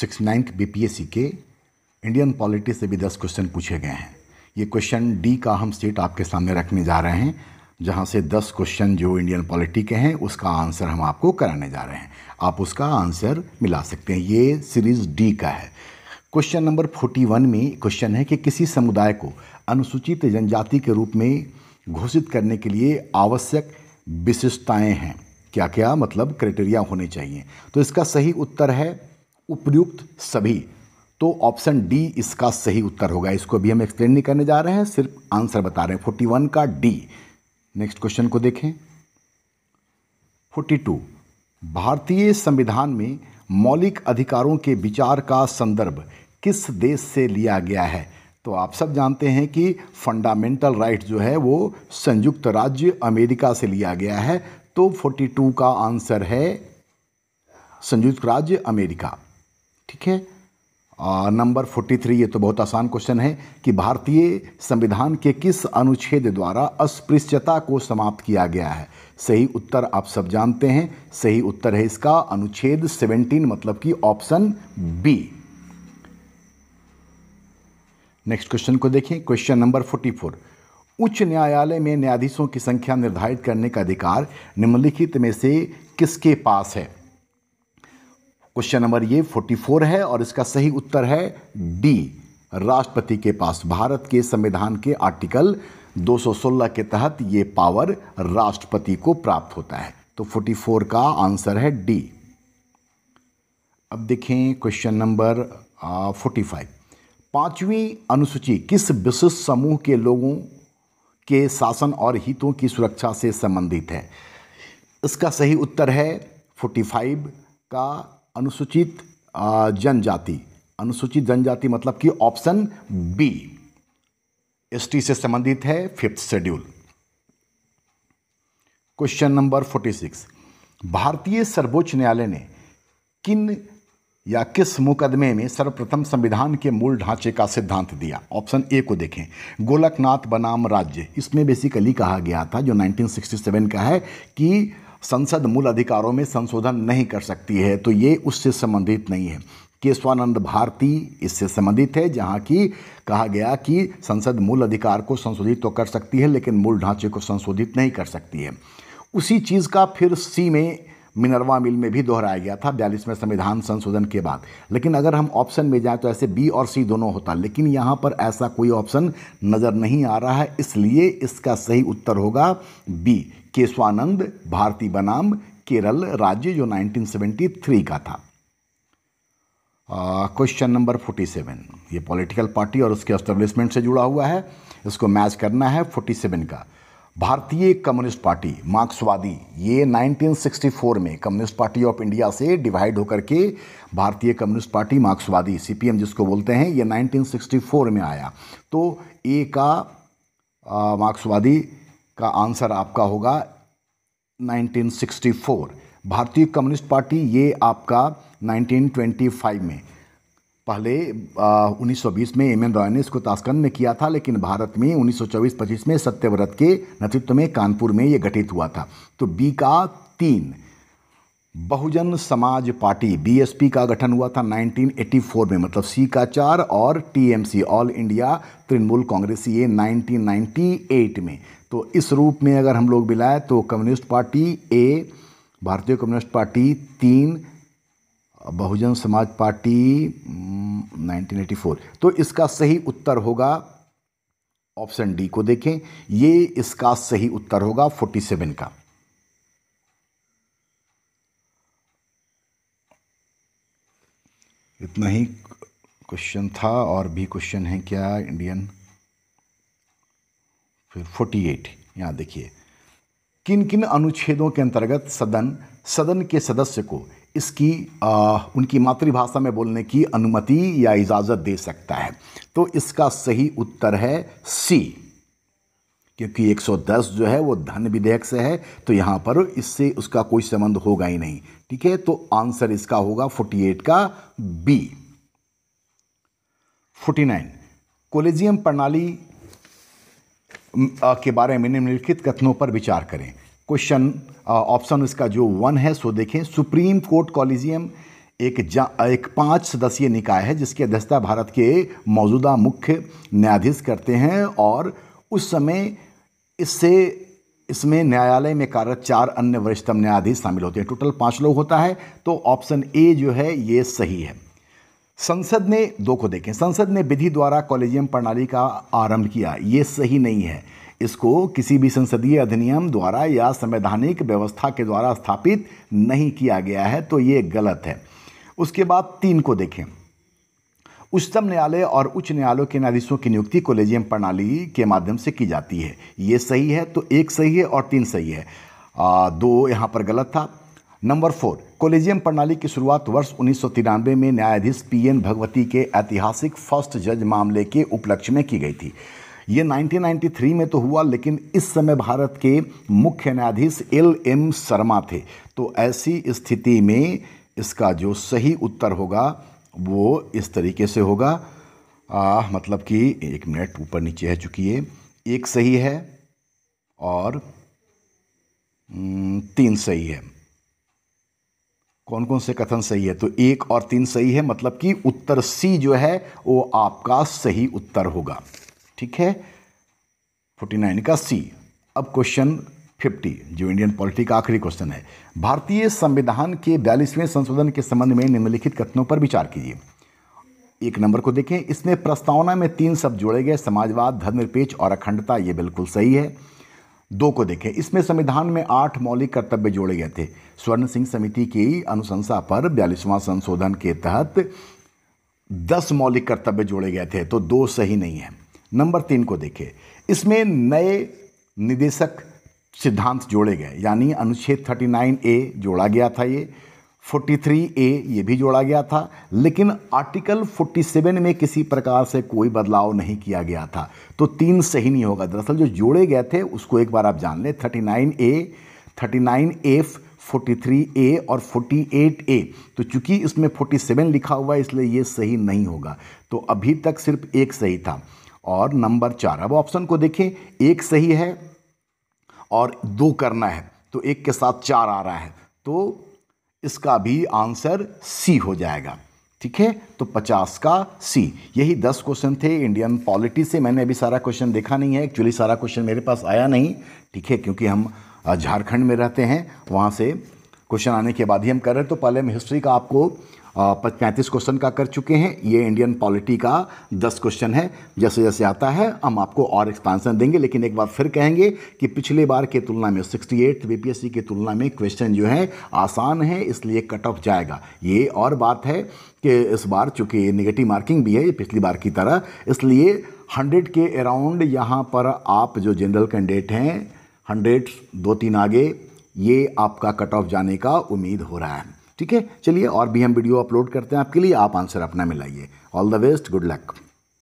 six ninth B के Indian polity से भी दस क्वेश्चन पूछे गए हैं ये क्वेश्चन डी का हम सेट आपके सामने रखने जा रहे हैं जहाँ से दस क्वेश्चन जो इंडियन पॉलिटी के हैं उसका आंसर हम आपको कराने जा रहे हैं आप उसका आंसर मिला सकते हैं ये सीरीज़ डी का है क्वेश्चन नंबर फोर्टी वन में क्वेश्चन है कि किसी समुदाय को अनुसूचित जनजाति के रूप में घोषित करने के लिए आवश्यक विशिष्टताएं हैं क्या क्या मतलब क्राइटेरिया होने चाहिए तो इसका सही उत्तर है उपयुक्त सभी तो ऑप्शन डी इसका सही उत्तर होगा इसको भी हम एक्सप्लेन नहीं करने जा रहे हैं सिर्फ आंसर बता रहे हैं फोर्टी वन का डी नेक्स्ट क्वेश्चन को देखें फोर्टी टू भारतीय संविधान में मौलिक अधिकारों के विचार का संदर्भ किस देश से लिया गया है तो आप सब जानते हैं कि फंडामेंटल राइट जो है वो संयुक्त राज्य अमेरिका से लिया गया है तो 42 का आंसर है संयुक्त राज्य अमेरिका ठीक है नंबर थ्री ये तो बहुत आसान क्वेश्चन है कि भारतीय संविधान के किस अनुच्छेद द्वारा अस्पृश्यता को समाप्त किया गया है सही उत्तर आप सब जानते हैं सही उत्तर है इसका अनुच्छेद 17 मतलब कि ऑप्शन बी नेक्स्ट क्वेश्चन को देखें क्वेश्चन नंबर 44 उच्च न्यायालय में न्यायाधीशों की संख्या निर्धारित करने का अधिकार निम्नलिखित में से किसके पास है क्वेश्चन नंबर ये 44 है और इसका सही उत्तर है डी राष्ट्रपति के पास भारत के संविधान के आर्टिकल 216 के तहत ये पावर राष्ट्रपति को प्राप्त होता है तो 44 का आंसर है डी अब देखें क्वेश्चन नंबर 45 पांचवी अनुसूची किस विशिष्ट समूह के लोगों के शासन और हितों की सुरक्षा से संबंधित है इसका सही उत्तर है 45 का अनुसूचित जनजाति अनुसूचित जनजाति मतलब कि ऑप्शन बी एसटी से संबंधित है fifth schedule question number forty six भारतीय सर्वोच्च न्यायालय ने किन या किस मुकदमे में सर्वप्रथम संविधान के मूल ढांचे का सिद्धांत दिया ऑप्शन ए को देखें गोलकनाथ बनाम राज्य इसमें बेसिकली कहा गया था जो 1967 का है कि संसद मूल अधिकारों में संशोधन नहीं कर सकती है तो ये उससे संबंधित नहीं है केशवानंद भारती इससे संबंधित है जहाँ की कहा गया कि संसद मूल अधिकार को संशोधित तो कर सकती है लेकिन मूल ढांचे को संशोधित नहीं कर सकती है उसी चीज़ का फिर सी में मिनरवा मिल में भी दोहराया गया था बयालीसवें संविधान संशोधन के बाद लेकिन अगर हम ऑप्शन में जाएं तो ऐसे बी और सी दोनों होता लेकिन यहाँ पर ऐसा कोई ऑप्शन नज़र नहीं आ रहा है इसलिए इसका सही उत्तर होगा बी केशवानंद भारती बनाम केरल राज्य जो 1973 का था क्वेश्चन नंबर 47 ये पॉलिटिकल पार्टी और उसके एस्टेब्लिशमेंट से जुड़ा हुआ है इसको मैच करना है 47 का भारतीय कम्युनिस्ट पार्टी मार्क्सवादी ये 1964 में कम्युनिस्ट पार्टी ऑफ इंडिया से डिवाइड होकर के भारतीय कम्युनिस्ट पार्टी मार्क्सवादी सी जिसको बोलते हैं ये 1964 में आया तो ए का मार्क्सवादी का आंसर आपका होगा 1964 भारतीय कम्युनिस्ट पार्टी ये आपका 1925 में पहले आ, 1920 में एम एन रॉय ने इसको ताशकंद में किया था लेकिन भारत में 1924-25 में सत्यव्रत के नेतृत्व में कानपुर में ये गठित हुआ था तो बी का तीन बहुजन समाज पार्टी बीएसपी का गठन हुआ था 1984 में मतलब सी का चार और TMC all India Trinamool Congress ये 1998 में तो इस रूप में अगर हम लोग मिलाए तो कम्युनिस्ट पार्टी ए भारतीय कम्युनिस्ट पार्टी तीन बहुजन समाज पार्टी 1984 तो इसका सही उत्तर होगा ऑप्शन डी को देखें ये इसका सही उत्तर होगा 47 का इतना ही क्वेश्चन था और भी क्वेश्चन है क्या इंडियन फिर 48 यहाँ देखिए किन किन अनुच्छेदों के अंतर्गत सदन सदन के सदस्य को इसकी आ, उनकी मातृभाषा में बोलने की अनुमति या इजाज़त दे सकता है तो इसका सही उत्तर है सी क्योंकि 110 जो है वो धन विधेयक से है तो यहाँ पर इससे उसका कोई संबंध होगा ही नहीं ठीक है तो आंसर इसका होगा 48 का बी 49 कोलेजियम प्रणाली के बारे में निम्नलिखित कथनों पर विचार करें क्वेश्चन ऑप्शन इसका जो वन है सो देखें सुप्रीम कोर्ट कॉलेजियम एक जा एक पाँच सदस्यीय निकाय है जिसकी अध्यक्षता भारत के मौजूदा मुख्य न्यायाधीश करते हैं और उस समय इससे इसमें न्यायालय में कार्यरत चार अन्य वरिष्ठतम न्यायाधीश शामिल होते हैं टोटल पाँच लोग होता है तो ऑप्शन ए जो है ये सही है संसद ने दो को देखें संसद ने विधि द्वारा कॉलेजियम प्रणाली का आरंभ किया ये सही नहीं है इसको किसी भी संसदीय अधिनियम द्वारा या संवैधानिक व्यवस्था के द्वारा स्थापित नहीं किया गया है तो ये गलत है उसके बाद तीन को देखें उच्चतम न्यायालय और उच्च न्यायालयों के न्यायाधीशों की नियुक्ति कॉलेजियम प्रणाली के माध्यम से की जाती है ये सही है तो एक सही है और तीन सही है आ, दो यहाँ पर गलत था नंबर फोर कोलेजियम प्रणाली की शुरुआत वर्ष उन्नीस में न्यायाधीश पी एन भगवती के ऐतिहासिक फर्स्ट जज मामले के उपलक्ष्य में की गई थी ये 1993 में तो हुआ लेकिन इस समय भारत के मुख्य न्यायाधीश एल एम शर्मा थे तो ऐसी स्थिति में इसका जो सही उत्तर होगा वो इस तरीके से होगा आ, मतलब कि एक मिनट ऊपर नीचे है चुकी है एक सही है और हम्म, तीन सही है कौन कौन से कथन सही है तो एक और तीन सही है मतलब कि उत्तर सी जो है वो आपका सही उत्तर होगा ठीक है फोर्टी नाइन का सी अब क्वेश्चन फिफ्टी जो इंडियन पॉलिटी का आखिरी क्वेश्चन है भारतीय संविधान के बयालीसवें संशोधन के संबंध में निम्नलिखित कथनों पर विचार कीजिए एक नंबर को देखें इसमें प्रस्तावना में तीन शब्द जोड़े गए समाजवाद धर्मनिरपेक्ष और अखंडता ये बिल्कुल सही है दो को देखें इसमें संविधान में आठ मौलिक कर्तव्य जोड़े गए थे स्वर्ण सिंह समिति की अनुशंसा पर बयालीसवां संशोधन के तहत दस मौलिक कर्तव्य जोड़े गए थे तो दो सही नहीं है नंबर तीन को देखें इसमें नए निदेशक सिद्धांत जोड़े गए यानी अनुच्छेद 39 ए जोड़ा गया था ये 43 ए ये भी जोड़ा गया था लेकिन आर्टिकल 47 में किसी प्रकार से कोई बदलाव नहीं किया गया था तो तीन सही नहीं होगा दरअसल जो जोड़े गए थे उसको एक बार आप जान लें 39 ए 39 एफ 43 ए और 48 ए तो चूंकि इसमें 47 लिखा हुआ है इसलिए ये सही नहीं होगा तो अभी तक सिर्फ एक सही था और नंबर चार अब ऑप्शन को देखें एक सही है और दो करना है तो एक के साथ चार आ रहा है तो इसका भी आंसर सी हो जाएगा ठीक है तो 50 का सी यही 10 क्वेश्चन थे इंडियन पॉलिटी से मैंने अभी सारा क्वेश्चन देखा नहीं है एक्चुअली सारा क्वेश्चन मेरे पास आया नहीं ठीक है क्योंकि हम झारखंड में रहते हैं वहाँ से क्वेश्चन आने के बाद ही हम कर रहे हैं तो पहले हम हिस्ट्री का आपको पैंतीस क्वेश्चन का कर चुके हैं ये इंडियन पॉलिटी का दस क्वेश्चन है जैसे जैसे आता है हम आपको और एक्सपांसन देंगे लेकिन एक बार फिर कहेंगे कि पिछले बार के तुलना में सिक्सटी एट बीपीएससी की तुलना में क्वेश्चन जो है आसान है इसलिए कट ऑफ जाएगा ये और बात है कि इस बार चूँकि निगेटिव मार्किंग भी है ये पिछली बार की तरह इसलिए हंड्रेड के अराउंड यहाँ पर आप जो जनरल कैंडिडेट हैं हंड्रेड दो तीन आगे ये आपका कट ऑफ जाने का उम्मीद हो रहा है ठीक है चलिए और भी हम वीडियो अपलोड करते हैं आपके लिए आप आंसर अपना मिलाइए all the best good luck